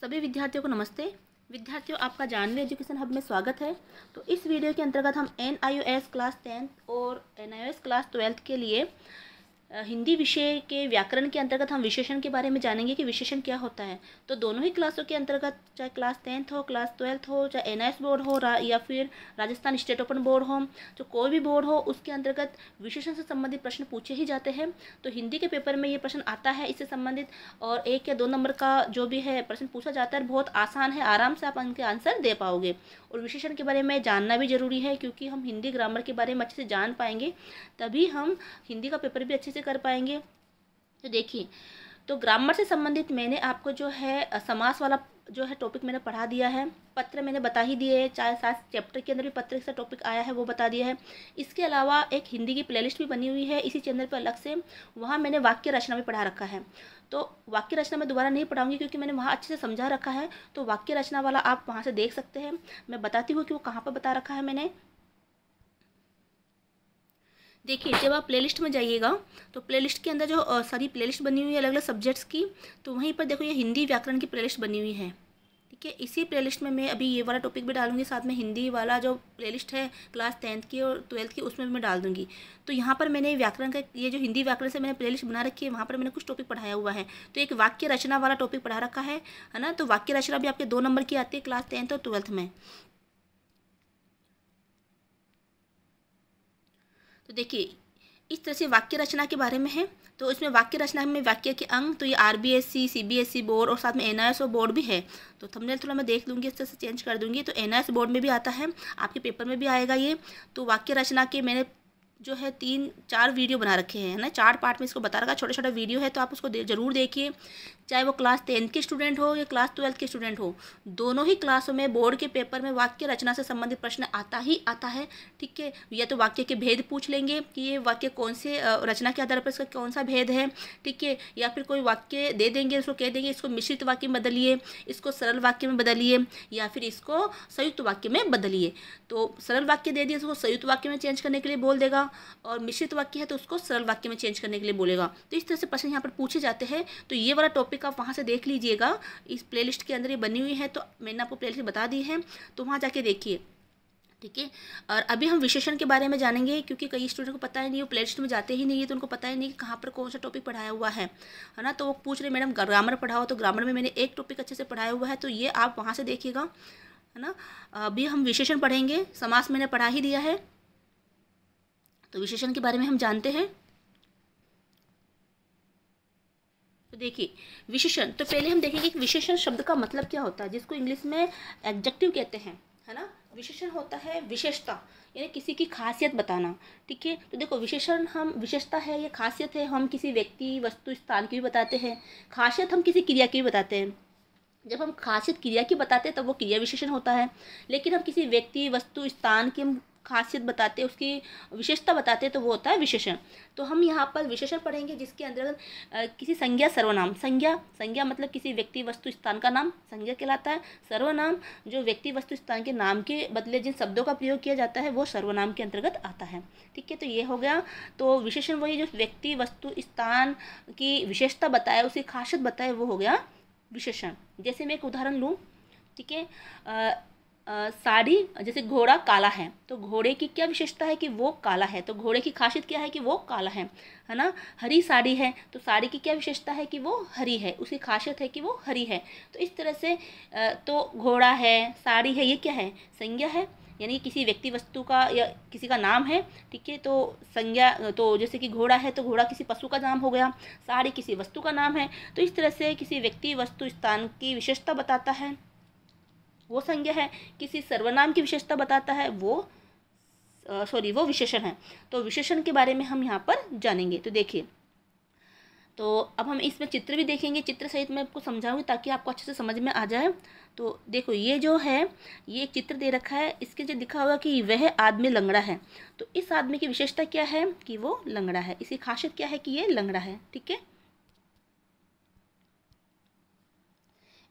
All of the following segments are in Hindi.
सभी विद्यार्थियों को नमस्ते विद्यार्थियों आपका जानवी एजुकेशन हब में स्वागत है तो इस वीडियो के अंतर्गत हम एन क्लास टेंथ और एन क्लास ट्वेल्थ के लिए हिंदी विषय के व्याकरण के अंतर्गत हम विशेषण के बारे में जानेंगे कि विशेषण क्या होता है तो दोनों ही क्लासों के अंतर्गत चाहे क्लास टेंथ हो क्लास ट्वेल्थ हो चाहे एन बोर्ड हो या फिर राजस्थान स्टेट ओपन बोर्ड हो जो कोई भी बोर्ड हो उसके अंतर्गत विशेषण से संबंधित प्रश्न पूछे ही जाते हैं तो हिंदी के पेपर में ये प्रश्न आता है इससे संबंधित और एक या दो नंबर का जो भी है प्रश्न पूछा जाता है बहुत आसान है आराम से आप इनके आंसर दे पाओगे और विशेषण के बारे में जानना भी जरूरी है क्योंकि हम हिंदी ग्रामर के बारे में अच्छे से जान पाएंगे तभी हम हिंदी का पेपर भी अच्छे से कर पाएंगे तो देखिए तो ग्रामर से संबंधित मैंने आपको जो है समास वाला जो है टॉपिक मैंने पढ़ा दिया है पत्र मैंने बता ही दिए है चाहे सात चैप्टर के अंदर भी पत्र से टॉपिक आया है वो बता दिया है इसके अलावा एक हिंदी की प्लेलिस्ट भी बनी हुई है इसी चैनल पर अलग से वहाँ मैंने वाक्य रचना भी पढ़ा रखा है तो वाक्य रचना मैं दोबारा नहीं पढ़ाऊंगी क्योंकि मैंने वहाँ अच्छे से समझा रखा है तो वाक्य रचना वाला आप वहाँ से देख सकते हैं मैं बताती हूँ कि वो कहाँ पर बता रखा है मैंने देखिए जब आप प्लेलिस्ट में जाइएगा तो प्लेलिस्ट के अंदर जो सारी प्लेलिस्ट बनी हुई है अलग अलग सब्जेक्ट्स की तो वहीं पर देखो ये हिंदी व्याकरण की प्लेलिस्ट बनी हुई है ठीक है इसी प्लेलिस्ट में मैं अभी ये वाला टॉपिक भी डालूंगी साथ में हिंदी वाला जो प्लेलिस्ट है क्लास टेंथ की और ट्वेल्थ की उसमें भी मैं डाल दूंगी तो यहाँ पर मैंने व्याकरण का ये जो हिंदी व्याकरण से मैंने प्लेलिस्ट बना रखी है वहाँ पर मैंने कुछ टॉपिक पढ़ाया हुआ है तो एक वाक्य रचना वाला टॉपिक पढ़ा रखा है है ना तो वाक्य रचना भी आपके दो नंबर की आती है क्लास टेंथ और ट्वेल्थ में तो देखिए इस तरह से वाक्य रचना के बारे में है तो इसमें वाक्य रचना में वाक्य के अंग तो ये R B S C C B S C board और साथ में एन आई एस बोर्ड भी है तो थंबनेल थोड़ा तो मैं देख लूँगी इस तरह से चेंज कर दूँगी तो एन आई एस बोर्ड में भी आता है आपके पेपर में भी आएगा ये तो वाक्य रचना के मैंने जो है तीन चार वीडियो बना रखे हैं ना चार पार्ट में इसको बता रखा छोटा छोटा वीडियो है तो आप उसको दे, जरूर देखिए चाहे वो क्लास टेंथ के स्टूडेंट हो या क्लास ट्वेल्थ के स्टूडेंट हो दोनों ही क्लासों में बोर्ड के पेपर में वाक्य रचना से संबंधित प्रश्न आता ही आता है ठीक है या तो वाक्य के भेद पूछ लेंगे कि ये वाक्य कौन से रचना के आधार पर इसका कौन सा भेद है ठीक है या फिर कोई वाक्य दे देंगे उसको कह देंगे इसको मिश्रित वाक्य में बदलिए इसको सरल वाक्य में बदलिए या फिर इसको संयुक्त वाक्य में बदलिए तो सरल वाक्य दे दिए इसको संयुक्त वाक्य में चेंज करने के लिए बोल देगा बोलेगा और मिश्रित वाक्य है तो उसको सरल वाक्य में चेंज करने के लिए बोलेगा तो इस तरह से प्रश्न यहाँ पर पूछे जाते हैं तो ये वाला टॉपिक आप वहाँ से देख लीजिएगा इस प्ले के अंदर ये बनी हुई है तो मैंने आपको प्ले बता दी है तो वहाँ जाके देखिए ठीक है और अभी हम विशेषण के बारे में जानेंगे क्योंकि कई स्टूडेंट को पता ही नहीं वो प्लेलिस्ट में जाते ही नहीं है तो उनको पता ही नहीं कि कहाँ पर कौन सा टॉपिक पढ़ाया हुआ है है ना तो वो पूछ रहे मैडम ग्रामर पढ़ा हुआ तो ग्रामर में मैंने एक टॉपिक अच्छे से पढ़ाया हुआ है तो ये आप वहाँ से देखिएगा है ना अभी हम विशेषण पढ़ेंगे समास मैंने पढ़ा ही दिया है तो विशेषण के बारे में हम जानते हैं तो देखिए विशेषण तो पहले हम देखेंगे कि विशेषण शब्द का मतलब क्या होता है जिसको इंग्लिश में एडजेक्टिव कहते हैं है ना विशेषण होता है विशेषता यानी किसी की खासियत बताना ठीक है तो देखो विशेषण हम विशेषता है या खासियत है हम किसी व्यक्ति वस्तु स्थान की भी बताते हैं खासियत हम किसी क्रिया की भी बताते हैं जब हम खासियत क्रिया की बताते हैं तब तो वो क्रिया विशेषण होता है लेकिन हम किसी व्यक्ति वस्तु स्थान की हम खासियत बताते हैं उसकी विशेषता बताते तो वो होता है विशेषण तो हम यहाँ पर विशेषण पढ़ेंगे जिसके अंतर्गत किसी संज्ञा सर्वनाम संज्ञा संज्ञा मतलब किसी व्यक्ति वस्तु स्थान का नाम संज्ञा कहलाता है सर्वनाम जो व्यक्ति वस्तु स्थान के नाम के बदले जिन शब्दों का प्रयोग किया जाता है वो सर्वनाम के अंतर्गत आता है ठीक है तो ये हो गया तो विशेषण वही जो व्यक्ति वस्तु स्थान की विशेषता बताए उसकी खासियत बताए वो हो गया विशेषण जैसे मैं एक उदाहरण लूँ ठीक है साड़ी जैसे घोड़ा काला है तो घोड़े की क्या विशेषता है कि वो काला है तो घोड़े की खासियत क्या है कि वो काला है है ना हरी साड़ी है तो साड़ी की क्या विशेषता है कि वो हरी है उसकी खासियत है कि वो हरी है तो इस तरह से तो घोड़ा है साड़ी है ये क्या है संज्ञा है यानी किसी व्यक्ति वस्तु का या किसी का नाम है ठीक है तो संज्ञा तो जैसे कि घोड़ा है तो घोड़ा किसी पशु का नाम हो गया साड़ी किसी वस्तु का नाम है तो इस तरह से किसी व्यक्ति वस्तु स्थान की विशेषता बताता है वो संज्ञा है किसी सर्वनाम की विशेषता बताता है वो सॉरी वो विशेषण है तो विशेषण के बारे में हम यहाँ पर जानेंगे तो देखिए तो अब हम इसमें चित्र भी देखेंगे चित्र सहित मैं आपको समझाऊंगी ताकि आपको अच्छे से समझ में आ जाए तो देखो ये जो है ये एक चित्र दे रखा है इसके जो दिखा हुआ कि वह आदमी लंगड़ा है तो इस आदमी की विशेषता क्या है कि वो लंगड़ा है इसकी खासियत क्या है कि ये लंगड़ा है ठीक है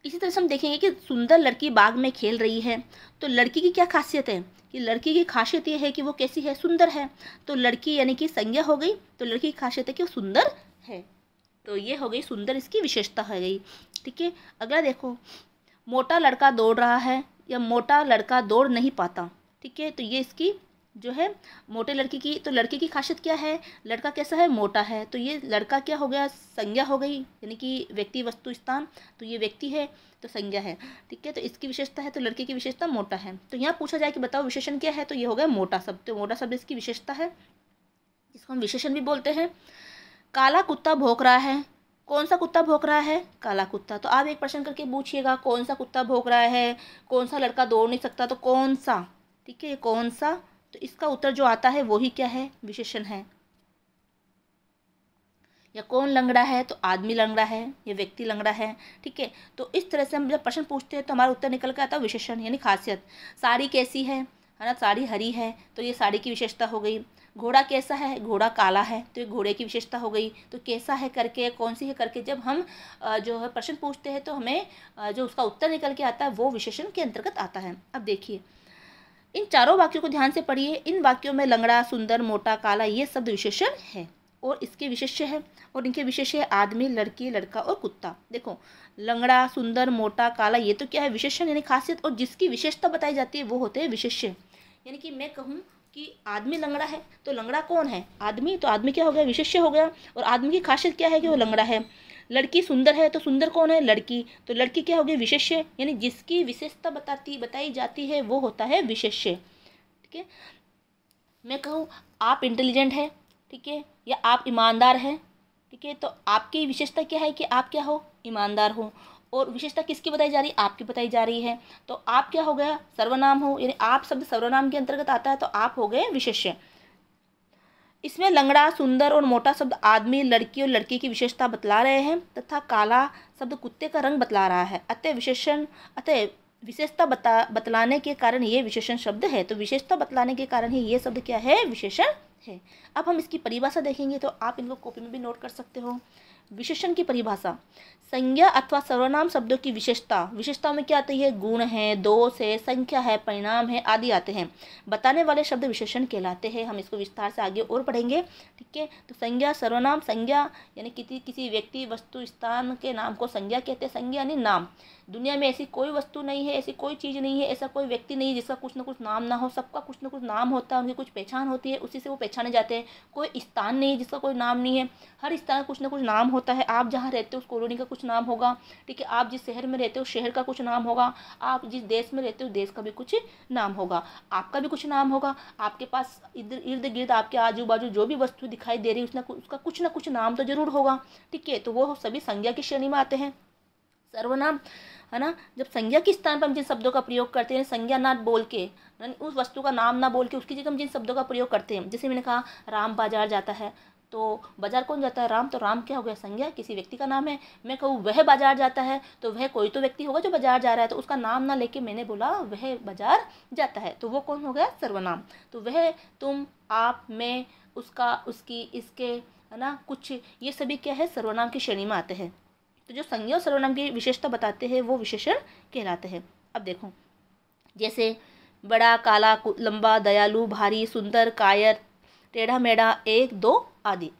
इसी तरह से हम देखेंगे कि सुंदर लड़की बाग में खेल रही है तो लड़की की क्या खासियत है कि लड़की की खासियत यह है कि वो कैसी है सुंदर है तो लड़की यानी कि संज्ञा हो गई तो लड़की की खासियत है कि वो सुंदर है तो ये हो गई सुंदर इसकी विशेषता हो गई ठीक है अगला देखो मोटा लड़का दौड़ रहा है या मोटा लड़का दौड़ नहीं पाता ठीक है तो ये इसकी जो है मोटे लड़के की तो लड़के की खासियत क्या है लड़का कैसा है मोटा है तो ये लड़का क्या हो गया संज्ञा हो गई यानी कि व्यक्ति वस्तु स्थान तो ये व्यक्ति है तो संज्ञा है ठीक है तो इसकी विशेषता है तो लड़के की विशेषता मोटा है तो यहाँ पूछा जाए कि बताओ विशेषण क्या है तो ये हो गया मोटा शब्द तो मोटा शब्द इसकी विशेषता है इसको हम विशेषण भी बोलते हैं काला कुत्ता भोंक रहा है कौन सा कुत्ता भोंक रहा है काला कुत्ता तो आप एक प्रश्न करके पूछिएगा कौन सा कुत्ता भोंक रहा है कौन सा लड़का दौड़ नहीं सकता तो कौन सा ठीक है कौन सा तो इसका उत्तर जो आता है वो ही क्या है विशेषण है या कौन लंगड़ा है तो आदमी लंगड़ा है या व्यक्ति लंगड़ा है ठीक है तो इस तरह से हम जब प्रश्न पूछते हैं तो हमारा उत्तर निकल के आता है विशेषण यानी खासियत साड़ी कैसी है है ना साड़ी हरी है तो ये साड़ी की विशेषता हो गई घोड़ा कैसा है घोड़ा काला है तो ये घोड़े की विशेषता हो गई तो कैसा है करके कौन सी है करके जब हम जो है प्रश्न पूछते हैं तो हमें जो उसका उत्तर निकल के आता है वो विशेषण के अंतर्गत आता है अब देखिए इन चारों वाक्यों को ध्यान से पढ़िए इन वाक्यों में लंगड़ा सुंदर मोटा काला ये शब्द विशेषण है और इसके विशेष्य है और इनके विशेष है आदमी लड़की लड़का और कुत्ता देखो लंगड़ा सुंदर मोटा काला ये तो क्या है विशेषण यानी खासियत और जिसकी विशेषता बताई जाती है वो होते हैं विशेष्य यानी कि मैं कहूँ कि आदमी लंगड़ा है तो लंगड़ा कौन है आदमी तो आदमी क्या हो गया विशेष्य हो गया और आदमी की खासियत क्या है कि वो लंगड़ा है लड़की सुंदर है तो सुंदर कौन है लड़की तो लड़की क्या होगी विशेष्य यानी जिसकी विशेषता बताती बताई जाती है वो होता है विशेष्य ठीक है मैं कहूँ आप इंटेलिजेंट है ठीक है या आप ईमानदार है ठीक है तो आपकी विशेषता क्या है कि आप क्या हो ईमानदार हो और विशेषता किसकी बताई जा रही है आपकी बताई जा रही है तो आप क्या हो गया सर्वनाम हो यानी आप शब्द सर्वनाम के अंतर्गत आता है तो आप हो गए विशेष्य इसमें लंगड़ा सुंदर और मोटा शब्द आदमी लड़की और लड़की की विशेषता बतला रहे हैं तथा काला शब्द कुत्ते का रंग बतला रहा है अतः विशेषण अतः विशेषता बता बतलाने के कारण ये विशेषण शब्द है तो विशेषता बतलाने के कारण ही ये शब्द क्या है विशेषण है अब हम इसकी परिभाषा देखेंगे तो आप इनको कॉपी में भी नोट कर सकते हो विशेषण की परिभाषा संज्ञा अथवा सर्वनाम शब्दों की विशेषता विशेषता में क्या आती है गुण है दोष है संख्या है परिणाम है आदि आते हैं बताने वाले शब्द विशेषण कहलाते हैं हम इसको विस्तार से आगे और पढ़ेंगे ठीक है तो संज्ञा सर्वनाम संज्ञा यानी किसी किसी व्यक्ति वस्तु स्थान के नाम को संज्ञा कहते हैं संज्ञा यानी नाम दुनिया में ऐसी कोई वस्तु नहीं है ऐसी कोई चीज़ नहीं है ऐसा कोई व्यक्ति नहीं है जिसका कुछ ना कुछ नाम ना हो सबका कुछ ना कुछ नाम होता है उनकी कुछ पहचान होती है उसी से वो पहचाने जाते हैं कोई स्थान नहीं है जिसका कोई नाम नहीं है हर स्थान का कुछ ना कुछ नाम होता है आप जहाँ रहते हो उस कॉलोनी का कुछ नाम होगा ठीक है आप जिस शहर में रहते हो शहर का कुछ नाम होगा आप जिस देश में रहते हो देश का भी कुछ नाम होगा आपका भी कुछ नाम होगा आपके पास इधर इर्द गिर्द आपके आजू बाजू जो भी वस्तु दिखाई दे रही है उसका उसका कुछ ना कुछ नाम तो जरूर होगा ठीक है तो वो सभी संज्ञा की श्रेणी में आते हैं सर्वनाम है ना जब संज्ञा के स्थान पर हम जिन शब्दों का प्रयोग करते हैं संज्ञा ना बोल के उस वस्तु का नाम ना बोल के उसकी जगह हम जिन शब्दों का प्रयोग करते हैं जैसे मैंने कहा राम बाजार जाता है तो बाजार कौन जाता है राम तो राम क्या हो गया संज्ञा किसी व्यक्ति का नाम है मैं कहूँ वह बाजार जाता है तो वह कोई तो व्यक्ति होगा जो बाजार जा रहा है तो उसका नाम ना लेके मैंने बोला वह बाजार जाता है तो वो कौन हो गया सर्वनाम तो वह तुम आप मैं उसका उसकी इसके है ना कुछ ये सभी क्या है सर्वनाम की श्रेणी में आते हैं तो जो संज्ञा और सर्वनाम की विशेषता बताते हैं वो विशेषण कहलाते हैं अब देखो जैसे बड़ा काला लंबा दयालु भारी सुंदर कायर टेढ़ा मेढ़ा एक दो आदि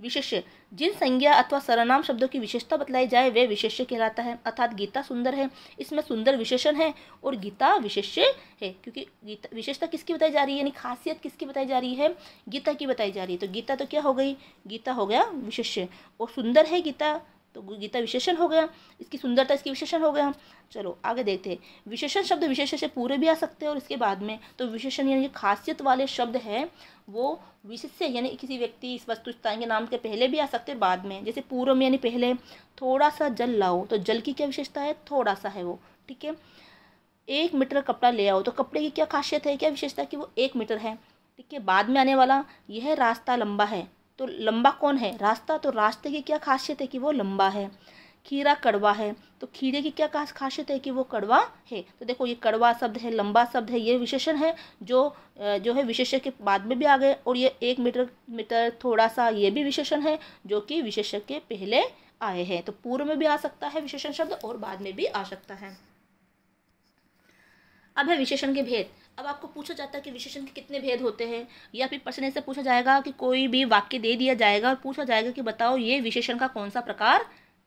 विशेष्य जिन संज्ञा अथवा सर्वनाम शब्दों की विशेषता बतलाई जाए वे विशेष्य कहलाता है अर्थात गीता सुंदर है इसमें सुंदर विशेषण है और गीता विशेष्य है क्योंकि गीता विशेषता किसकी बताई जा रही है यानी खासियत किसकी बताई जा रही है गीता की बताई जा रही है तो गीता तो क्या हो गई गीता हो गया विशेष्य और सुंदर है गीता तो गीता विशेषण हो गया इसकी सुंदरता इसकी विशेषण हो गया चलो आगे देखते हैं विशेषण शब्द विशेष से पूरे भी आ सकते हैं और इसके बाद में तो विशेषण यानी खासियत वाले शब्द हैं वो से यानी किसी व्यक्ति इस वस्तु स्थान के नाम के पहले भी आ सकते हैं बाद में जैसे पूर्व में यानी पहले थोड़ा सा जल लाओ तो जल की क्या विशेषता है थोड़ा सा है वो ठीक है एक मीटर कपड़ा ले आओ तो कपड़े की क्या खासियत है क्या विशेषता कि वो एक मीटर है ठीक है बाद में आने वाला यह रास्ता लंबा है तो लंबा कौन है रास्ता तो रास्ते की क्या खासियत है कि वो लंबा है खीरा कड़वा है तो खीरे की क्या खासियत है कि वो कड़वा है तो देखो ये कड़वा शब्द है लंबा शब्द है ये विशेषण है जो जो है विशेष्य के बाद में भी आ गए और ये एक मीटर मीटर थोड़ा सा ये भी विशेषण है जो कि विशेष्य के पहले आए हैं तो पूर्व में भी आ सकता है विशेषण शब्द और बाद में भी आ सकता है अब है विशेषण के भेद अब आपको पूछा जाता है कि विशेषण के कितने भेद होते हैं या फिर प्रश्न ऐसे पूछा जाएगा कि कोई भी वाक्य दे दिया जाएगा और पूछा जाएगा कि बताओ ये विशेषण का कौन सा प्रकार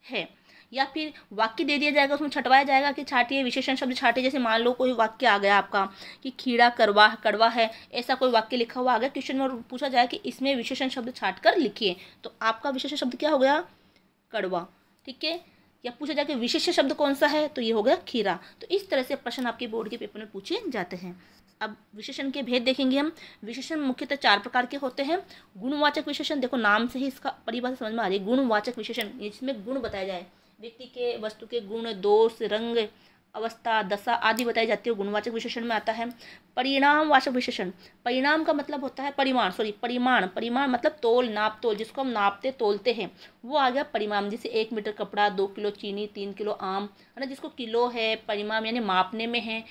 है या फिर वाक्य दे दिया जाएगा उसमें छटवाया जाएगा कि छाटिए विशेषण शब्द छाटे जैसे मान लो कोई वाक्य आ गया आपका कि खीड़ा करवा कड़वा है ऐसा कोई वाक्य लिखा हुआ आ गया क्वेश्चन में पूछा जाए कि इसमें विशेषण शब्द छाट कर लिखिए तो आपका विशेषण शब्द क्या हो गया कड़वा ठीक है या पूछा जाए कि विशेष शब्द कौन सा है तो ये हो गया खीरा तो इस तरह से प्रश्न आपके बोर्ड के पेपर में पूछे जाते हैं अब विशेषण के भेद देखेंगे हम विशेषण मुख्यतः चार प्रकार के होते हैं गुणवाचक विशेषण देखो नाम से ही इसका परिभाषा समझ में आ रही है गुणवाचक विशेषण जिसमें गुण बताया जाए व्यक्ति के वस्तु के गुण दोष रंग अवस्था दशा आदि बताई जाती है गुणवाचक विशेषण में आता है परिणाम वाचक विशेषण परिणाम का मतलब होता है परिमाण सॉरी परिमाण परिमाण मतलब तोल नाप तोल जिसको हम नापते तोलते हैं वो आ गया परिमाण जैसे एक मीटर कपड़ा दो किलो चीनी तीन किलो आम है ना जिसको किलो है परिमाण यानी मापने में है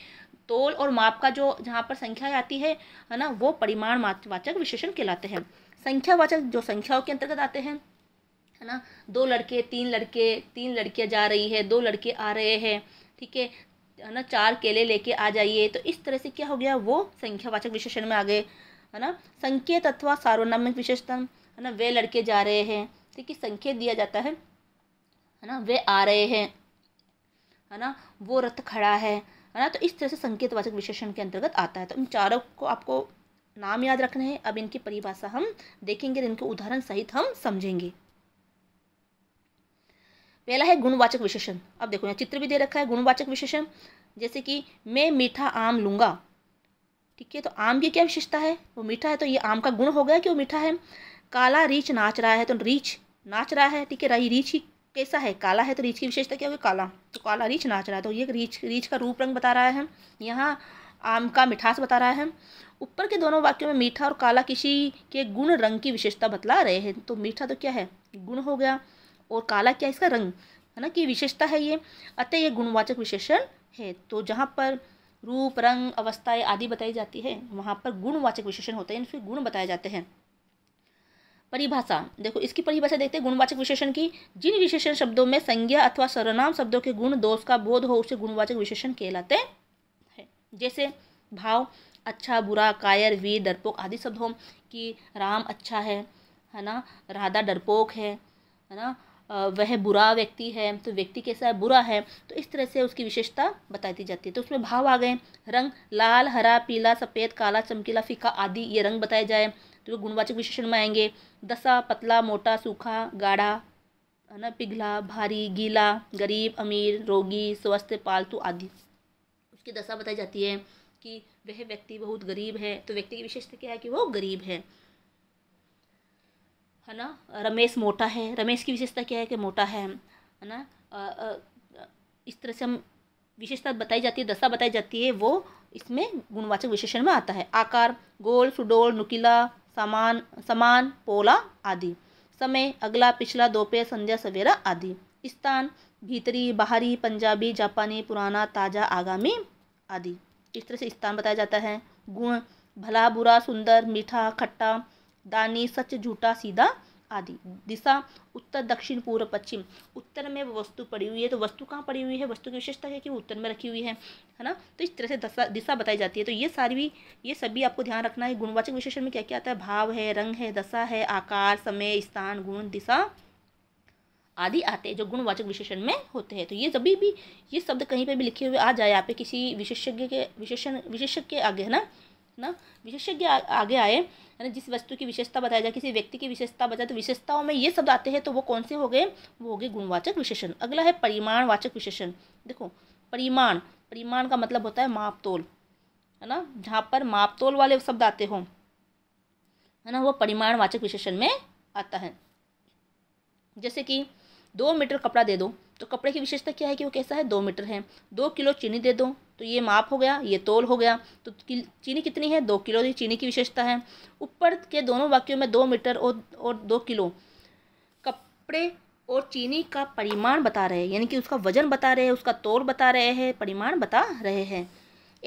तोल और माप का जो जहाँ पर संख्या आती है है ना वो परिमाण वाचक विशेषण कहलाते हैं संख्यावाचक जो संख्याओं के अंतर्गत आते हैं है ना दो लड़के तीन लड़के तीन लड़कियाँ जा रही है दो लड़के आ रहे हैं ठीक है है ना चार केले लेके आ जाइए तो इस तरह से क्या हो गया वो संख्यावाचक विशेषण में आ गए है ना संकेत अथवा सार्वनामिक विशेषता है ना वे लड़के जा रहे हैं ठीक है संकेत दिया जाता है है ना वे आ रहे हैं है ना वो रथ खड़ा है है ना तो इस तरह से संकेतवाचक विशेषण के अंतर्गत आता है तो इन चारों को आपको नाम याद रखना है अब इनकी परिभाषा हम देखेंगे इनके उदाहरण सहित हम समझेंगे पहला है गुणवाचक विशेषण अब देखो यहाँ चित्र भी दे रखा है गुणवाचक विशेषण जैसे कि मैं मीठा आम लूंगा ठीक है तो आम की क्या विशेषता है वो मीठा है तो ये आम का गुण हो गया कि वो मीठा है काला रीछ नाच रहा है तो रीछ नाच रहा है ठीक है रही रीछ ही कैसा है काला है तो रीछ की विशेषता क्या होगी काला तो काला रीछ नाच रहा है तो ये रीछ रीछ का रूप रंग बता रहा है यहाँ आम का मिठास बता रहा है ऊपर के दोनों वाक्यों में मीठा और काला किसी के गुण रंग की विशेषता बतला रहे हैं तो मीठा तो क्या है गुण हो गया और काला क्या है इसका रंग है ना कि विशेषता है ये अतः ये गुणवाचक विशेषण है तो जहाँ पर रूप रंग अवस्थाएँ आदि बताई जाती है वहाँ पर गुणवाचक विशेषण होते हैं फिर गुण बताए जाते हैं परिभाषा देखो इसकी परिभाषा देखते हैं गुणवाचक विशेषण की जिन विशेषण शब्दों में संज्ञा अथवा सर्वनाम शब्दों के गुण दोष का बोध हो उसे गुणवाचक विशेषण कहलाते हैं जैसे भाव अच्छा बुरा कायर वीर डरपोक आदि शब्द हो कि राम अच्छा है है ना राधा डरपोक है है ना वह बुरा व्यक्ति है तो व्यक्ति कैसा है बुरा है तो इस तरह से उसकी विशेषता दी जाती है तो उसमें भाव आ गए रंग लाल हरा पीला सफ़ेद काला चमकीला फीका आदि ये रंग बताए जाए तो गुणवाचक विशेषण में आएंगे दसा पतला मोटा सूखा गाढ़ा है ना पिघला भारी गीला गरीब अमीर रोगी स्वस्थ पालतू आदि उसकी दशा बताई जाती है कि वह व्यक्ति बहुत गरीब है तो व्यक्ति की विशेषता क्या है कि वो गरीब है है ना रमेश मोटा है रमेश की विशेषता क्या है कि मोटा है है ना इस तरह से हम विशेषता बताई जाती है दशा बताई जाती है वो इसमें गुणवाचक विशेषण में आता है आकार गोल सुडोल नुकीला समान समान पोला आदि समय अगला पिछला दोपहर संध्या सवेरा आदि स्थान भीतरी बाहरी पंजाबी जापानी पुराना ताज़ा आगामी आदि इस तरह से स्थान बताया जाता है गुण भला बुरा सुंदर मीठा खट्टा दानी सच झूठा सीधा आदि दिशा उत्तर दक्षिण पूर्व पश्चिम उत्तर में वस्तु पड़ी हुई है तो वस्तु कहाँ पड़ी हुई है वस्तु की विशेषता है कि वो उत्तर में रखी हुई है है ना तो इस तरह से दशा दिशा बताई जाती है तो ये सारी भी ये सभी आपको ध्यान रखना है गुणवाचक विशेषण में क्या क्या आता है भाव है रंग है दशा है आकार समय स्थान गुण दिशा आदि आते हैं जो गुणवाचक विशेषण में होते हैं तो ये सभी भी ये शब्द कहीं पर भी लिखे हुए आ जाए आप किसी विशेषज्ञ के विशेषण विशेषज्ञ के आगे है ना ना विशेषज्ञ आगे आए है ना जिस वस्तु की विशेषता बताया जाए किसी व्यक्ति की विशेषता बताए तो विशेषताओं में ये शब्द आते हैं तो वो कौन से हो गए वो हो गए गुणवाचक विशेषण अगला है परिमाणवाचक विशेषण देखो परिमाण परिमाण का मतलब होता है मापतोल है ना जहाँ पर मापतोल वाले शब्द आते हों है ना वो परिमाणवाचक विशेषण में आता है जैसे कि दो मीटर कपड़ा दे दो तो कपड़े की विशेषता क्या है कि वो कैसा है दो मीटर है दो किलो चीनी दे दो तो ये माप हो गया ये तोल हो गया तो चीनी कितनी है दो किलो ये चीनी की विशेषता है ऊपर के दोनों वाक्यों में दो मीटर और और दो किलो कपड़े और चीनी का परिमाण बता रहे हैं यानी कि उसका वजन बता रहे हैं उसका तोल बता रहे हैं परिमाण बता रहे हैं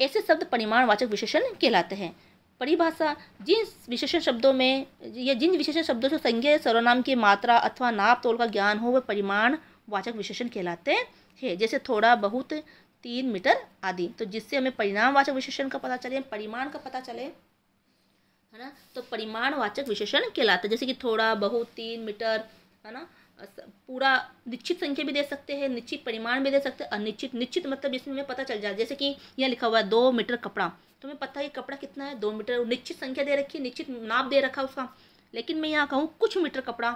ऐसे शब्द परिमाणवाचक विशेषण कहलाते हैं परिभाषा जिन विशेषण शब्दों में या जिन विशेषण शब्दों से संज्ञा सर्वनाम की मात्रा अथवा नाप तोल का ज्ञान हो वह परिमाण वाचक विशेषण कहलाते हैं जैसे थोड़ा बहुत तीन मीटर आदि तो जिससे हमें परिणामवाचक विशेषण का पता चले परिमाण का पता चले है ना तो परिमाणवाचक विशेषण कहलाते जैसे कि थोड़ा बहुत तीन मीटर है ना पूरा निश्चित संख्या भी दे सकते हैं निश्चित परिमाण भी दे सकते हैं अनिश्चित निश्चित मतलब जिसमें हमें पता चल जाए जैसे कि यहाँ लिखा हुआ है दो मीटर कपड़ा तो हमें पता है कपड़ा कितना है दो मीटर निश्चित संख्या दे रखी है निश्चित नाप दे रखा है उसका लेकिन मैं यहाँ कहूँ कुछ मीटर कपड़ा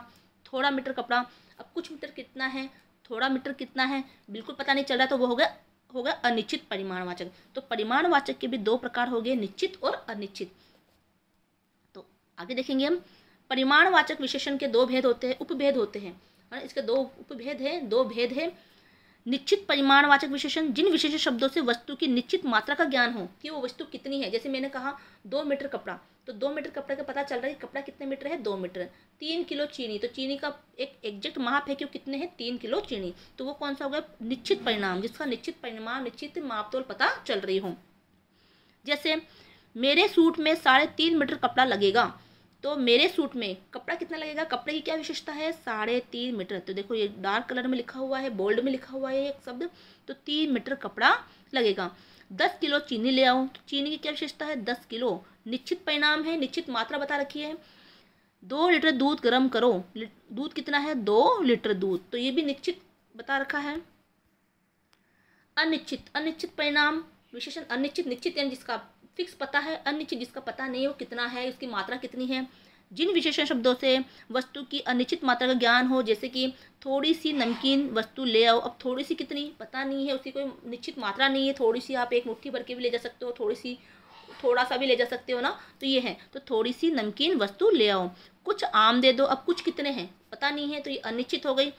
थोड़ा मीटर कपड़ा अब कुछ मीटर कितना है थोड़ा मीटर कितना है बिल्कुल पता नहीं चल रहा तो वो होगा होगा अनिश्चित परिमाणवाचक तो परिमाणवाचक के भी दो प्रकार हो गए निश्चित और अनिश्चित तो आगे देखेंगे हम परिमाणवाचक विशेषण के दो भेद होते हैं उपभेद होते हैं इसके दो उपभेद हैं दो भेद हैं निश्चित परिमाणवाचक विशेषण जिन विशेषण शब्दों से वस्तु की निश्चित मात्रा का ज्ञान हो कि वो वस्तु कितनी है जैसे मैंने कहा दो मीटर कपड़ा तो दो मीटर कपड़ा का पता चल रहा है कि कपड़ा कितने मीटर है दो मीटर तीन किलो चीनी तो चीनी का एक एग्जैक्ट माप है कि वो कितने हैं तीन किलो चीनी तो वो कौन सा हो गया निश्चित परिणाम जिसका निश्चित परिणाम निश्चित मापतोल पता चल रही हो जैसे मेरे सूट में साढ़े तीन मीटर कपड़ा लगेगा तो मेरे सूट में कपड़ा कितना लगेगा कपड़े की क्या विशेषता है साढ़े तीन मीटर तो देखो ये डार्क कलर में लिखा हुआ है बोल्ड में लिखा हुआ है एक शब्द तो तीन मीटर कपड़ा लगेगा दस किलो चीनी ले आओ तो चीनी की क्या विशेषता है दस किलो निश्चित परिणाम है निश्चित मात्रा बता रखी है दो लीटर दूध गर्म करो दूध कितना है दो लीटर दूध तो ये भी निश्चित बता रखा है अनिश्चित अनिश्चित परिणाम विशेषण अनिश्चित निश्चित यानी जिसका फिक्स पता है अनिश्चित जिसका पता नहीं है वो कितना है उसकी मात्रा कितनी है जिन विशेषण शब्दों से वस्तु की अनिश्चित मात्रा का ज्ञान हो जैसे कि थोड़ी सी नमकीन वस्तु ले आओ अब थोड़ी सी कितनी पता नहीं है उसकी कोई निश्चित मात्रा नहीं है थोड़ी सी आप एक मुट्ठी भर के भी ले जा सकते हो थोड़ी सी थोड़ा सा भी ले जा सकते हो ना तो ये है तो थोड़ी सी नमकीन वस्तु ले आओ कुछ आम दे दो अब कुछ कितने हैं पता नहीं है तो ये अनिश्चित हो गई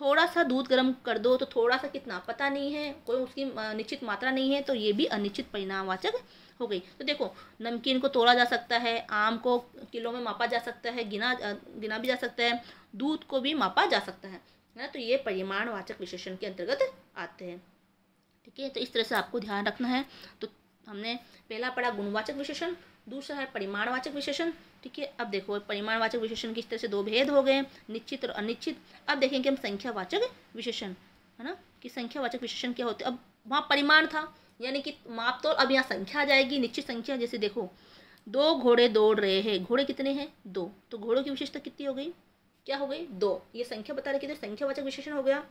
थोड़ा सा दूध गर्म कर दो तो थोड़ा सा कितना पता नहीं है कोई उसकी निश्चित मात्रा नहीं है तो ये भी अनिश्चित परिणामवाचक हो गई तो देखो नमकीन को तोड़ा जा सकता है आम को किलो में मापा जा सकता है गिना गिना भी जा सकता है दूध को भी मापा जा सकता है ना तो ये परिमाणवाचक विशेषण के अंतर्गत आते हैं ठीक है तो इस तरह से आपको ध्यान रखना है तो हमने पहला पढ़ा गुणवाचक विशेषण दूसरा है परिमाणवाचक विशेषण ठीक है अब देखो परिमाणवाचक विशेषण किस तरह से दो भेद हो गए निश्चित और अनिश्चित अब देखेंगे हम संख्यावाचक विशेषण है ना कि संख्यावाचक विशेषण क्या होते अब वहाँ परिमाण था यानी कि माप तोल अब यहाँ संख्या आ जाएगी निश्चित संख्या जैसे देखो दो घोड़े दौड़ रहे हैं घोड़े कितने हैं दो तो घोड़ों की विशेषता कितनी हो गई क्या हो गई दो ये संख्या बता रही कि संख्यावाचक विशेषण हो गया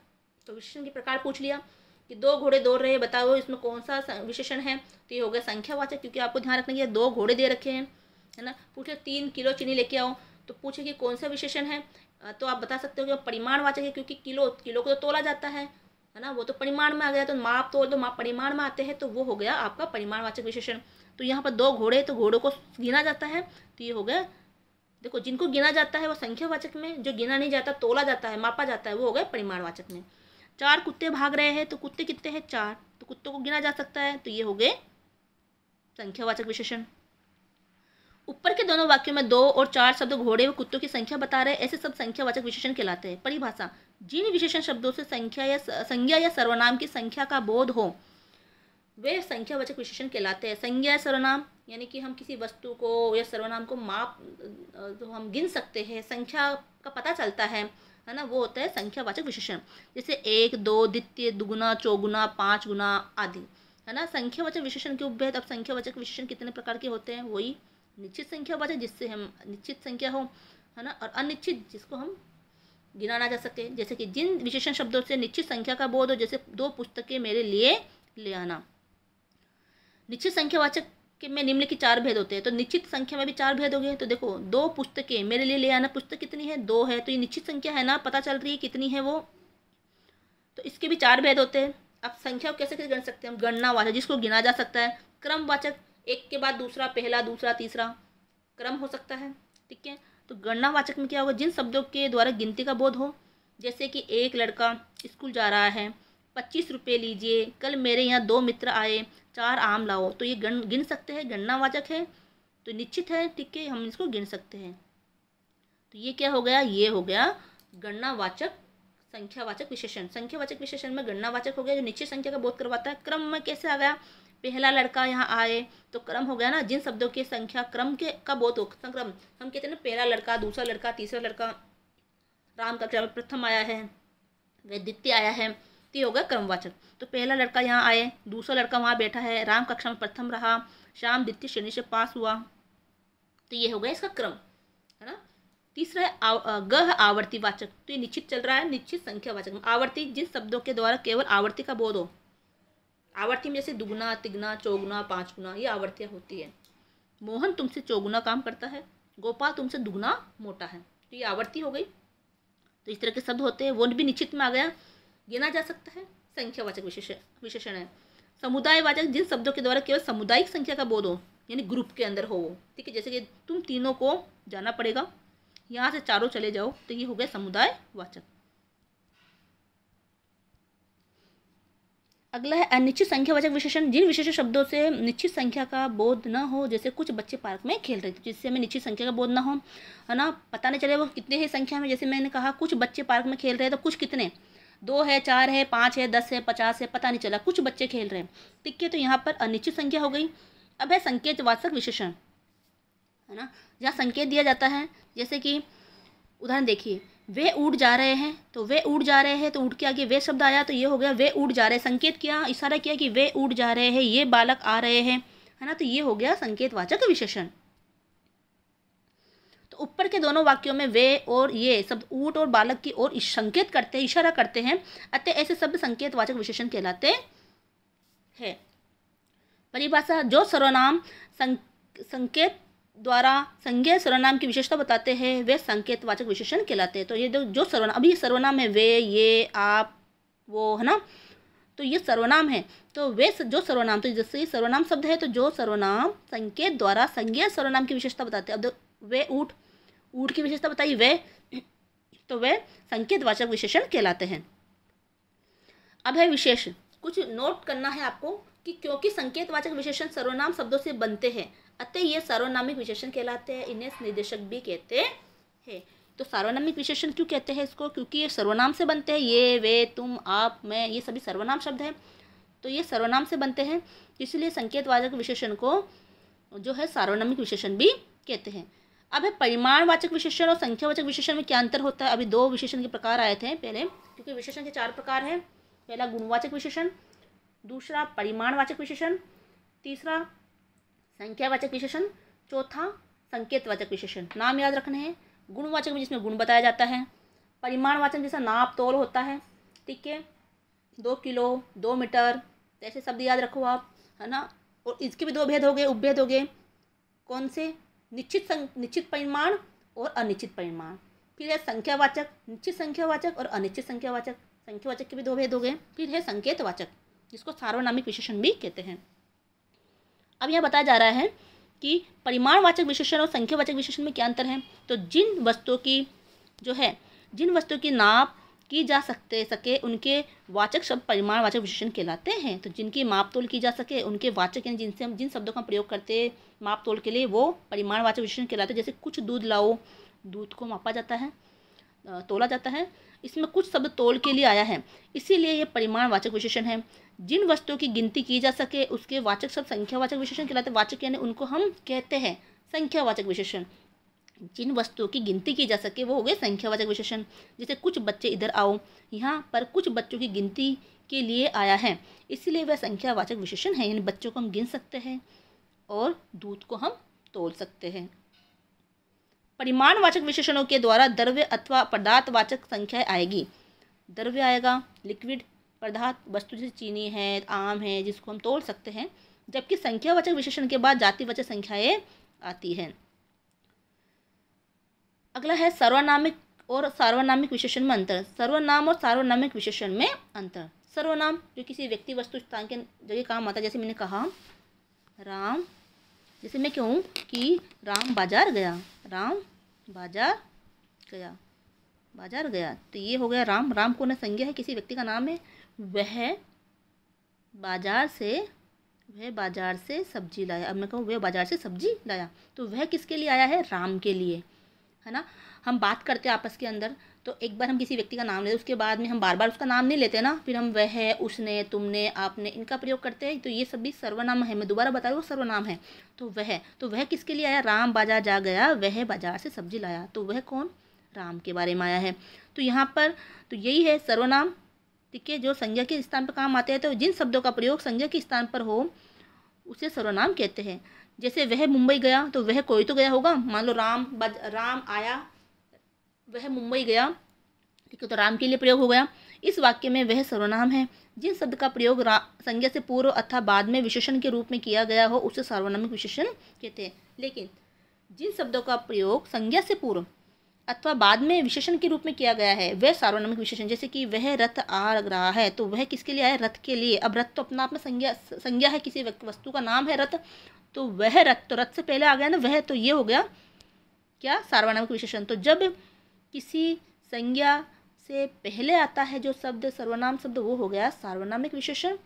तो विशेषण के प्रकार पूछ लिया कि दो घोड़े दौड़ रहे हैं बताओ इसमें कौन सा विशेषण है तो ये हो गया संख्यावाचक क्योंकि आपको ध्यान रखना कि दो घोड़े दे रखे हैं है ना पूछे तीन किलो चीनी लेके आओ तो पूछे कि कौन सा विशेषण है तो आप बता सकते हो कि परिमाणवाचक है क्योंकि किलो किलो को तो तोला जाता है है ना वो तो परिमाण में आ गया तो माप तो तो माप परिमाण में आते हैं तो वो हो गया आपका परिमाणवाचक विशेषण तो यहाँ पर दो घोड़े तो घोड़ों को गिना जाता है तो ये हो गया देखो जिनको गिना जाता है वो संख्यावाचक में जो गिना नहीं जाता तोला जाता है मापा जाता है वो हो गया परिमाणवाचक में चार कुत्ते भाग रहे हैं तो कुत्ते कितने हैं चार तो कुत्तों को गिना जा सकता है तो ये हो गए संख्यावाचक विशेषण ऊपर के दोनों वाक्यों में दो और चार शब्द घोड़े व कुत्तों की संख्या बता रहे ऐसे सब संख्यावाचक विशेषण कहलाते हैं परिभाषा जिन विशेषण शब्दों से संख्या या संज्ञा या सर्वनाम की संख्या का बोध हो वे संख्यावाचक विशेषण कहलाते हैं संज्ञा या सर्वनाम यानी कि हम किसी वस्तु को या सर्वनाम को माप तो हम गिन सकते हैं संख्या का पता चलता है है ना वो होता है संख्यावाचक विशेषण जैसे एक दो द्वितीय दुगुना चौगुना पाँच गुना आदि है ना संख्यावाचक विशेषण के उपभेद अब संख्यावाचक विशेषण कितने प्रकार के होते हैं वही निश्चित संख्या बचे जिससे हम निश्चित संख्या हो है ना और अनिश्चित जिसको हम गिनाना जा सके जैसे कि जिन विशेषण शब्दों से निश्चित संख्या का बोध हो जैसे दो पुस्तकें मेरे लिए ले आना निश्चित संख्यावाचक के में निम्नलिखित चार भेद होते हैं तो निश्चित संख्या में भी चार भेद हो गए तो देखो दो पुस्तकें मेरे लिए ले आना पुस्तक कितनी है दो है तो ये निश्चित संख्या है ना पता चल रही है कितनी है वो तो इसके भी चार भेद होते हैं अब संख्या कैसे कैसे गण सकते हैं हम गणनावाचक जिसको गिना जा सकता है क्रमवाचक एक के बाद दूसरा पहला दूसरा तीसरा क्रम हो सकता है ठीक है तो गणनावाचक में क्या होगा जिन शब्दों के द्वारा गिनती का बोध हो जैसे कि एक लड़का स्कूल जा रहा है पच्चीस रुपये लीजिए कल मेरे यहाँ दो मित्र आए चार आम लाओ तो ये गण गिन सकते हैं गणनावाचक है तो निश्चित है ठीक है हम इसको गिन सकते हैं तो ये क्या हो गया ये हो गया गणनावाचक संख्यावाचक विशेषण संख्यावाचक विशेषण में गणनावाचक हो गया जो निश्चित संख्या का बोध करवाता है क्रम में कैसे आ गया पहला लड़का यहाँ आए तो क्रम हो गया ना जिन शब्दों की संख्या क्रम के का बहुत हो संक्रम हम कहते हैं ना पहला लड़का दूसरा लड़का तीसरा लड़का राम का क्रम प्रथम आया है वैदित्य आया है तो ये होगा क्रमवाचक तो पहला लड़का यहाँ आए दूसरा लड़का वहाँ बैठा है राम कक्षा में प्रथम रहा श्याम द्वितीय श्रेणी से पास हुआ तो ये हो गया इसका क्रम है ना तीसरा है गह आवर्ती वाचक तो ये निश्चित चल रहा है निश्चित संख्या वाचक आवर्ती जिन शब्दों के द्वारा केवल आवर्ती का बोध हो आवर्ती में जैसे दुगुना तिगुना चौगुना पाँच गुना ये आवर्तियाँ होती है मोहन तुमसे चौगुना काम करता है गोपाल तुमसे दुगुना मोटा है तो ये आवर्ती हो गई तो इस तरह के शब्द होते हैं वो भी निश्चित में आ गया गिना जा सकता है संख्यावाचक विशेष विशेषण है समुदायवाचक जिन शब्दों के द्वारा केवल सामुदायिक संख्या का बोध हो यानी ग्रुप के अंदर हो वो ठीक है जैसे कि तुम तीनों को जाना पड़ेगा यहाँ से चारों चले जाओ तो ये हो गया समुदाय वाचक अगला है अनिश्चित संख्यावाचक विशेषण जिन विशेष शब्दों से निश्चित संख्या का बोध न हो जैसे कुछ बच्चे पार्क में खेल रहे थे जिससे हमें निश्चित संख्या का बोध ना हो है ना पता नहीं चले वो कितने हैं संख्या में जैसे मैंने कहा कुछ बच्चे पार्क में खेल रहे हैं तो कुछ कितने दो है चार है पाँच है दस है पचास है पता नहीं चला कुछ बच्चे खेल रहे हैं ठीक है तो यहाँ पर अनिश्चित संख्या हो गई अब है संकेतवाचक विशेषण है ना जहाँ संकेत दिया जाता है जैसे कि उदाहरण देखिए वे उड़ जा रहे हैं तो वे उड़ जा रहे हैं तो उड़ के आगे वे शब्द आया तो ये हो गया वे उड़ जा रहे हैं संकेत किया इशारा किया कि वे उड़ जा रहे हैं ये बालक आ रहे हैं है ना तो ये हो गया संकेतवाचक विशेषण तो ऊपर के दोनों वाक्यों में वे और ये शब्द ऊट और बालक की ओर संकेत करते हैं इशारा करते हैं अतः ऐसे शब्द संकेतवाचक विशेषण कहलाते हैं परिभाषा जो सर्वनाम संक, संकेत द्वारा संज्ञा सर्वनाम की विशेषता बताते हैं वे संकेतवाचक विशेषण कहलाते हैं तो ये जो जो सर्वनाम अभी सर्वनाम है वे ये आप वो है ना तो ये सर्वनाम है तो वे जो सर्वनाम तो जैसे सर्वनाम शब्द है तो जो सर्वनाम संकेत द्वारा संज्ञा सर्वनाम की विशेषता बताते हैं अब वे ऊट ऊट की विशेषता बताई वे तो वे संकेतवाचक विशेषण कहलाते हैं अब है विशेष कुछ नोट करना है आपको कि क्योंकि संकेतवाचक विशेषण सर्वनाम शब्दों से बनते हैं अतः ये सार्वनामिक विशेषण कहलाते हैं इन्हें निर्देशक भी कहते हैं तो सार्वनामिक विशेषण क्यों कहते हैं इसको क्योंकि ये सर्वनाम से बनते हैं ये वे तुम आप मैं ये सभी सर्वनाम शब्द हैं तो ये सर्वनाम से बनते हैं इसलिए संकेतवाचक विशेषण को जो है सार्वनामिक विशेषण भी कहते हैं अब है परिमाणवाचक विशेषण और संख्यावाचक विशेषण में क्या अंतर होता है अभी दो विशेषण के प्रकार आए थे पहले क्योंकि विशेषण के चार प्रकार हैं पहला गुणवाचक विशेषण दूसरा परिमाणवाचक विशेषण तीसरा संख्यावाचक विशेषण चौथा संकेतवाचक विशेषण नाम याद रखने हैं गुणवाचक में जिसमें गुण बताया जाता है परिमाणवाचक जैसा नाप तोल होता है ठीक है दो किलो दो मीटर ऐसे शब्द याद रखो आप है ना और इसके भी दो भेद हो गए उपभेद हो गए कौन से निश्चित सं निश्चित परिमाण और अनिश्चित परिमाण फिर है संख्यावाचक निश्चित संख्यावाचक और अनिश्चित संख्यावाचक संख्यावाचक के भी दो भेद हो गए फिर है संकेतवाचक जिसको सार्वनामिक विशेषण भी कहते हैं अब यह बताया जा रहा है कि परिमाणवाचक विशेषण और संख्यावाचक विशेषण में क्या अंतर है तो जिन वस्तुओं की जो है जिन वस्तुओं की नाप की जा सकते सके उनके वाचक शब्द परिमाणवाचक विशेषण कहलाते हैं तो जिनकी माप तोल की जा सके उनके वाचक यानी जिनसे हम जिन शब्दों का प्रयोग करते हैं माप तोल के लिए वो परिमाणवाचक विशेषण कहलाते हैं जैसे कुछ दूध लाओ दूध को मापा जाता है तोला जाता है इसमें कुछ शब्द तोल के लिए आया है इसीलिए ये परिमाणवाचक विशेषण है जिन वस्तुओं की गिनती की जा सके उसके वाचक शब्द संख्यावाचक विशेषण कहलाते वाचक यानी उनको हम कहते हैं संख्यावाचक विशेषण जिन वस्तुओं की गिनती की जा सके वो हो गए संख्यावाचक विशेषण जैसे कुछ बच्चे इधर आओ यहाँ पर कुछ बच्चों की गिनती के लिए आया है इसलिए वह संख्यावाचक विशेषण है यानी बच्चों को हम गिन सकते हैं और दूध को हम तोल सकते हैं परिमाणवाचक विशेषणों के द्वारा द्रव्य अथवा पदार्थवाचक संख्या आएगी द्रव्य आएगा लिक्विड पदार्थ वस्तु जैसे चीनी है आम है जिसको हम तोड़ सकते हैं जबकि संख्यावाचक विशेषण के बाद जातिवाचक संख्याएं आती हैं अगला है सर्वनामिक और सार्वनामिक विशेषण में अंतर सर्वनाम और सार्वनामिक विशेषण में अंतर सर्वनाम जो किसी व्यक्ति वस्तु स्थान के जगह काम आता है जैसे मैंने कहा राम जैसे मैं कहूँ कि राम बाजार गया राम बाजार गया बाजार गया तो ये हो गया राम राम को न संज्ञा है किसी व्यक्ति का नाम है वह बाजार से वह बाजार से सब्जी लाया अब मैं कहूँ वह बाजार से सब्जी लाया तो वह किसके लिए आया है राम के लिए है ना हम बात करते हैं आपस के अंदर तो एक बार हम किसी व्यक्ति का नाम लेते उसके बाद में हम बार बार उसका नाम नहीं लेते ना फिर हम वह उसने तुमने आपने इनका प्रयोग करते हैं तो ये सब भी सर्वनाम है मैं दोबारा बता रहा हूँ सर्वनाम है तो वह तो वह किसके लिए आया राम बाजार जा गया वह बाजार से सब्जी लाया तो वह कौन राम के बारे में आया है तो यहाँ पर तो यही है सर्वनाम ठीक है जो संज्ञा के स्थान पर काम आते हैं तो जिन शब्दों का प्रयोग संज्ञा के स्थान पर हो उसे सर्वनाम कहते हैं जैसे वह मुंबई गया तो वह कोई तो गया होगा मान लो राम राम आया वह मुंबई गया ठीक है तो राम के लिए प्रयोग हो गया इस वाक्य में वह सर्वनाम है जिन शब्द का प्रयोग संज्ञा से पूर्व अथवा बाद में विशेषण के रूप में किया गया हो उसे सार्वनामिक विशेषण कहते हैं लेकिन जिन शब्दों का प्रयोग संज्ञा से पूर्व अथवा बाद में विशेषण के रूप में किया गया है वह सार्वनामिक विशेषण जैसे कि वह रथ आ रहा है तो वह किसके लिए आया रथ के लिए अब रथ तो अपना आप में संज्ञा संज्ञा है किसी वस्तु का नाम है रथ तो वह रथ तो रथ से पहले आ गया ना वह तो ये हो गया क्या सार्वनामिक विशेषण तो जब किसी संज्ञा से पहले आता है जो शब्द सर्वनाम शब्द वो हो गया सार्वनामिक विशेषण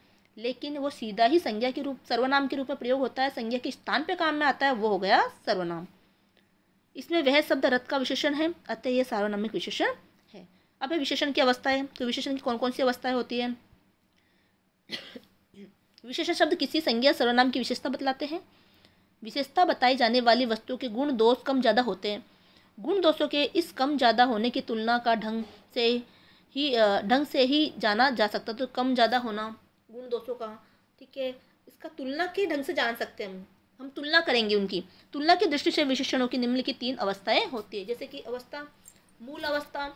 लेकिन वो सीधा ही संज्ञा के रूप सर्वनाम के रूप में प्रयोग होता है संज्ञा के स्थान पे काम में आता है वो हो गया सर्वनाम इसमें वह शब्द रथ का विशेषण है अतः यह सार्वनामिक विशेषण है अब विशेषण की अवस्थाएं तो विशेषण की कौन कौन सी अवस्थाएं होती है विशेषण शब्द किसी संज्ञा सर्वनाम की विशेषता बतलाते हैं विशेषता बताई जाने वाली वस्तुओं के गुण दोष कम ज़्यादा होते हैं गुण दोषों के इस कम ज़्यादा होने की तुलना का ढंग से ही ढंग से ही जाना जा सकता तो कम ज़्यादा होना गुण दोषों का ठीक है इसका तुलना के ढंग से जान सकते हैं हम हम तुलना करेंगे उनकी तुलना की दृष्टि से विशेषणों की निम्नलिखित तीन अवस्थाएं होती है जैसे कि अवस्था मूल अवस्था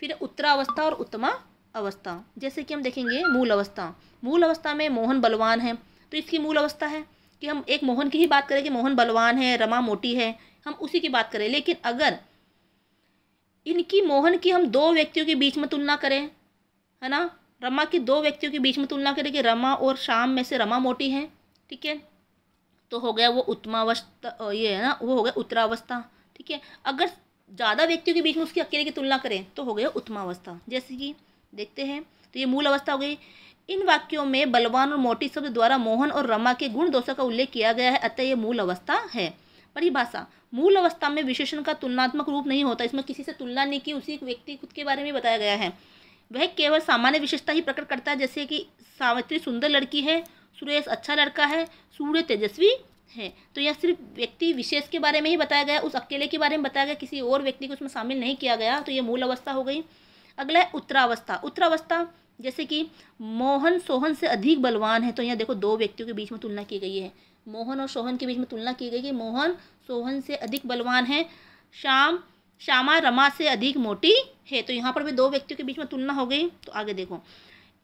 फिर उत्तरावस्था और उत्तमा अवस्था जैसे कि हम देखेंगे मूल अवस्था मूल अवस्था में मोहन बलवान है तो इसकी मूल अवस्था है कि हम एक मोहन की ही बात करें कि मोहन बलवान है रमा मोटी है हम उसी की बात करें लेकिन अगर इनकी मोहन की हम दो व्यक्तियों के बीच में तुलना करें है ना रमा की दो व्यक्तियों के बीच में तुलना करें कि रमा और शाम में से रमा मोटी है ठीक है तो हो गया वो उत्तमावस्था ये है ना वो हो गया उत्तरावस्था ठीक है अगर ज़्यादा व्यक्तियों के बीच में उसकी अकेले की तुलना करें तो हो गया उत्तमावस्था जैसे कि देखते हैं तो ये मूल अवस्था हो गई इन वाक्यों में बलवान और मोटी शब्द द्वारा मोहन और रमा के गुण दोषों का उल्लेख किया गया है अतः ये मूल अवस्था है परिभाषा मूल अवस्था में विशेषण का तुलनात्मक रूप नहीं होता इसमें किसी से तुलना नहीं की उसी व्यक्ति खुद के बारे में बताया गया है वह केवल सामान्य विशेषता ही प्रकट करता है जैसे कि सावित्री सुंदर लड़की है सुरेश अच्छा लड़का है सूर्य तेजस्वी है तो यह सिर्फ व्यक्ति विशेष के बारे में ही बताया गया उस अकेले के बारे में बताया गया किसी और व्यक्ति को उसमें शामिल नहीं किया गया तो यह मूल अवस्था हो गई अगला है उत्तरावस्था उत्तरावस्था जैसे कि मोहन सोहन से अधिक बलवान है तो यहाँ देखो दो व्यक्तियों के बीच में तुलना की गई है मोहन और सोहन के बीच में तुलना की गई कि मोहन सोहन से अधिक बलवान है श्याम श्यामा रमा से अधिक मोटी है तो यहाँ पर भी दो व्यक्तियों के बीच में तुलना हो गई तो आगे देखो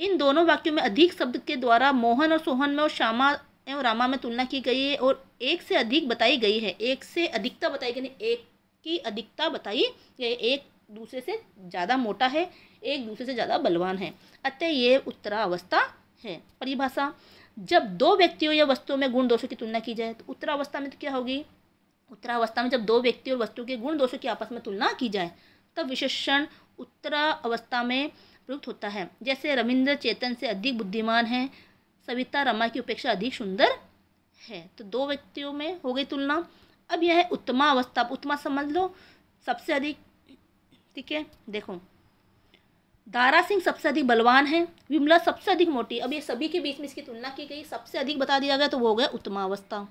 इन दोनों वाक्यों में अधिक शब्द के द्वारा मोहन और सोहन में और श्यामा एवं रामा में तुलना की गई है और एक से अधिक बताई गई है एक से अधिकता बताई गई एक की अधिकता बताई गई एक दूसरे से ज़्यादा मोटा है एक दूसरे से ज़्यादा बलवान है अतः ये उत्तरावस्था है परिभाषा जब दो व्यक्तियों या वस्तुओं में गुण दोषों की तुलना की जाए तो उत्तरावस्था में तो क्या होगी उत्तरावस्था में जब दो व्यक्ति और वस्तु के गुण दोषों की आपस में तुलना की जाए तब विशेषण उत्तरावस्था में प्रयुक्त होता है जैसे रविंद्र चेतन से अधिक बुद्धिमान है सविता रमा की अपेक्षा अधिक सुंदर है तो दो व्यक्तियों में हो गई तुलना अब यह है उत्तमा अवस्था उत्तमा समझ लो सबसे अधिक ठीक है देखो दारा सिंह सबसे अधिक बलवान है विमला सबसे अधिक मोटी अब ये सभी के बीच में इसकी तुलना की गई सबसे अधिक बता दिया गया तो वो हो गया उत्तमावस्था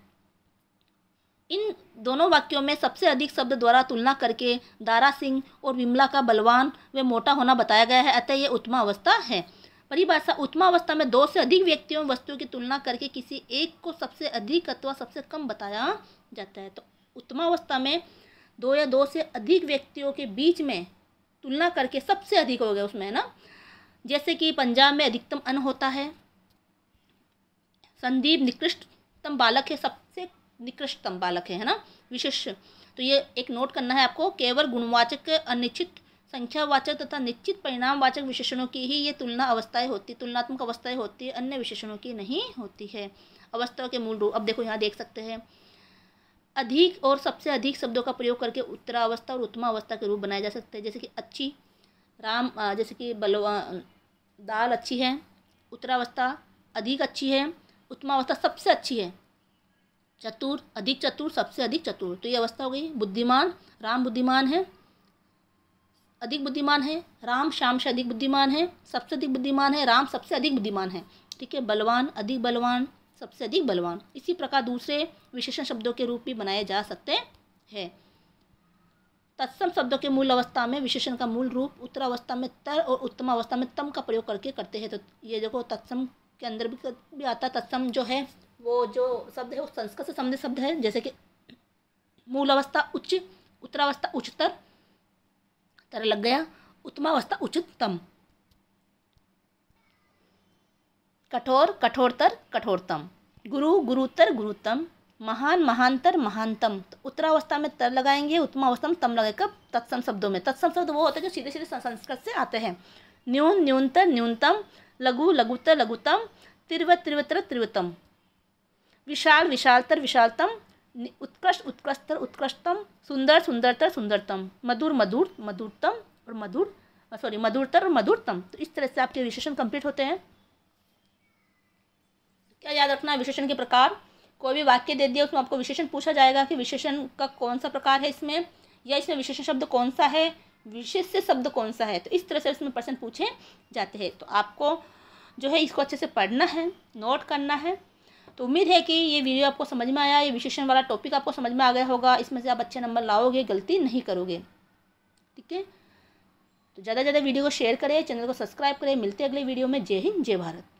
इन दोनों वाक्यों में सबसे अधिक शब्द द्वारा तुलना करके दारा सिंह और विमला का बलवान व मोटा होना बताया गया है अतः यह उत्तमावस्था है परिभाषा उत्तमावस्था में दो से अधिक व्यक्तियों वस्तुओं की तुलना करके किसी एक को सबसे अधिक अथवा सबसे कम बताया जाता है तो उत्तमावस्था में दो या दो से अधिक व्यक्तियों के बीच में तुलना करके सबसे अधिक हो गया उसमें है ना जैसे कि पंजाब में अधिकतम अन्न होता है संदीप निकृष्टतम बालक है सबसे निकृष्टतम बालक है ना विशेष तो ये एक नोट करना है आपको केवल गुणवाचक अनिश्चित संख्यावाचक तथा निश्चित परिणामवाचक विशेषणों की ही ये तुलना अवस्थाएं होती तुलनात्मक अवस्थाएं होती है अन्य विशेषणों की नहीं होती है अवस्थाओं के मूल रूप अब देखो यहाँ देख सकते हैं अधिक और सबसे अधिक शब्दों का प्रयोग करके उत्तरावस्था और उत्तमावस्था के रूप बनाए जा सकते हैं जैसे कि अच्छी राम जैसे कि बलवा दाल अच्छी है उत्तरावस्था अधिक अच्छी है उत्तमावस्था सबसे अच्छी है चतुर अधिक चतुर सबसे अधिक चतुर तो ये अवस्था हो गई बुद्धिमान राम बुद्धिमान है अधिक बुद्धिमान है राम श्याम से अधिक बुद्धिमान है सबसे अधिक बुद्धिमान है राम सबसे अधिक बुद्धिमान है ठीक है बलवान अधिक बलवान सबसे अधिक बलवान इसी प्रकार दूसरे विशेषण शब्दों के रूप भी बनाए जा सकते हैं तत्सम शब्दों के मूल अवस्था में विशेषण का मूल रूप उत्तरावस्था में तर और उत्तम अवस्था में तम का प्रयोग करके करते हैं तो ये देखो तत्सम के अंदर भी भी आता तत्सम जो है वो जो शब्द है वो संस्कृत से संबंधित शब्द है जैसे कि मूल अवस्था उच्च उत्तरावस्था उच्चतर तरह लग गया उत्तमावस्था उच्चतम कठोर कठोरतर कठोरतम गुरु गुरुतर गुरुतम महान महानतर महानतम तो उत्तरावस्था में तर लगाएंगे उत्तमावस्था में तम लगाएगा तत्सम शब्दों में तत्सम शब्द वो होते हैं जो सीधे सीधे संस्कृत से आते हैं न्यून न्यूनतर न्यूनतम लघु लघुतर लघुतम त्रिव त्रिवतर त्रिवतम विशाल विशालतर विशालतम उत्कृष्ट उत्कृष्टतर उत्कृष्टतम सुंदर सुंदरतर सुंदरतम मधुर मधुर मधुरतम और मधुर सॉरी मधुरतर और मधुरतम तो इस तरह से आपके विशेषण कंप्लीट होते हैं क्या याद रखना विशेषण के प्रकार कोई भी वाक्य दे दिया उसमें आपको विशेषण पूछा जाएगा कि विशेषण का कौन सा प्रकार है इसमें या इसमें विशेषण शब्द कौन सा है विशेष शब्द कौन सा है तो इस तरह से इसमें प्रश्न पूछे जाते हैं तो आपको जो है इसको अच्छे से पढ़ना है नोट करना है तो उम्मीद है कि ये वीडियो आपको समझ में आया ये विशेषण वाला टॉपिक आपको समझ में आ गया होगा इसमें से आप अच्छे नंबर लाओगे गलती नहीं करोगे ठीक है तो ज़्यादा से ज़्यादा वीडियो को शेयर करें चैनल को सब्सक्राइब करें मिलते अगले वीडियो में जय हिंद जय भारत